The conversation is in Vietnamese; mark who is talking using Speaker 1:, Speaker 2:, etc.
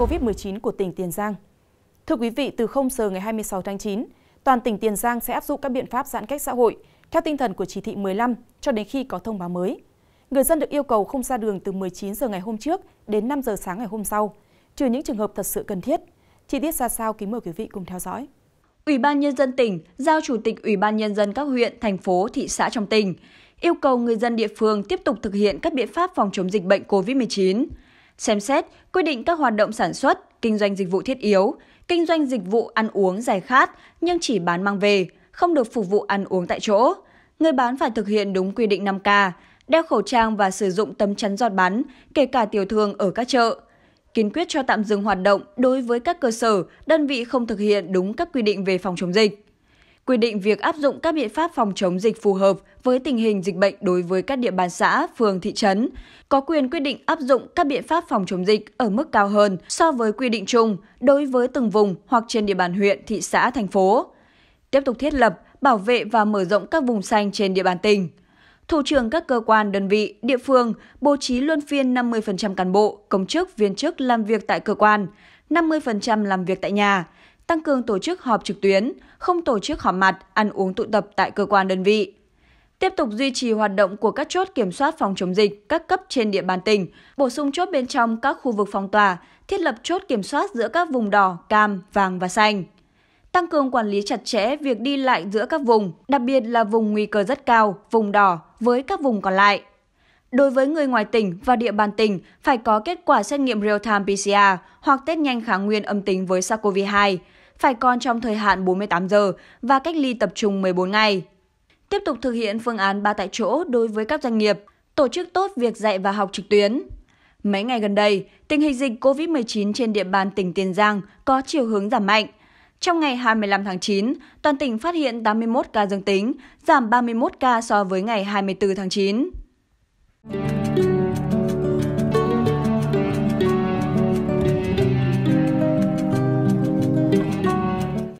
Speaker 1: COVID-19 của tỉnh Tiền Giang. Thưa quý vị, từ 0 giờ ngày 26 tháng 9, toàn tỉnh Tiền Giang sẽ áp dụng các biện pháp giãn cách xã hội theo tinh thần của chỉ thị 15 cho đến khi có thông báo mới. Người dân được yêu cầu không ra đường từ 19 giờ ngày hôm trước đến 5 giờ sáng ngày hôm sau, trừ những trường hợp thật sự cần thiết. Chi tiết ra sao kính mời quý vị cùng theo dõi. Ủy ban nhân dân tỉnh giao chủ tịch Ủy ban nhân dân các huyện, thành
Speaker 2: phố, thị xã trong tỉnh yêu cầu người dân địa phương tiếp tục thực hiện các biện pháp phòng chống dịch bệnh COVID-19 xem xét quy định các hoạt động sản xuất, kinh doanh dịch vụ thiết yếu, kinh doanh dịch vụ ăn uống giải khát nhưng chỉ bán mang về, không được phục vụ ăn uống tại chỗ. Người bán phải thực hiện đúng quy định 5K, đeo khẩu trang và sử dụng tấm chắn giọt bắn, kể cả tiểu thương ở các chợ. Kiên quyết cho tạm dừng hoạt động đối với các cơ sở, đơn vị không thực hiện đúng các quy định về phòng chống dịch quy định việc áp dụng các biện pháp phòng chống dịch phù hợp với tình hình dịch bệnh đối với các địa bàn xã, phường, thị trấn, có quyền quyết định áp dụng các biện pháp phòng chống dịch ở mức cao hơn so với quy định chung đối với từng vùng hoặc trên địa bàn huyện, thị xã, thành phố. Tiếp tục thiết lập, bảo vệ và mở rộng các vùng xanh trên địa bàn tỉnh. Thủ trưởng các cơ quan, đơn vị, địa phương bố trí luân phiên 50% cán bộ, công chức, viên chức làm việc tại cơ quan, 50% làm việc tại nhà, tăng cường tổ chức họp trực tuyến, không tổ chức họp mặt, ăn uống tụ tập tại cơ quan đơn vị. Tiếp tục duy trì hoạt động của các chốt kiểm soát phòng chống dịch các cấp trên địa bàn tỉnh, bổ sung chốt bên trong các khu vực phong tỏa, thiết lập chốt kiểm soát giữa các vùng đỏ, cam, vàng và xanh. Tăng cường quản lý chặt chẽ việc đi lại giữa các vùng, đặc biệt là vùng nguy cơ rất cao, vùng đỏ với các vùng còn lại Đối với người ngoài tỉnh và địa bàn tỉnh, phải có kết quả xét nghiệm real-time PCR hoặc test nhanh kháng nguyên âm tính với SARS-CoV-2, phải còn trong thời hạn 48 giờ và cách ly tập trung 14 ngày. Tiếp tục thực hiện phương án ba tại chỗ đối với các doanh nghiệp, tổ chức tốt việc dạy và học trực tuyến. Mấy ngày gần đây, tình hình dịch COVID-19 trên địa bàn tỉnh Tiền Giang có chiều hướng giảm mạnh. Trong ngày 25 tháng 9, toàn tỉnh phát hiện 81 ca dương tính, giảm 31 ca so với ngày 24 tháng 9. you.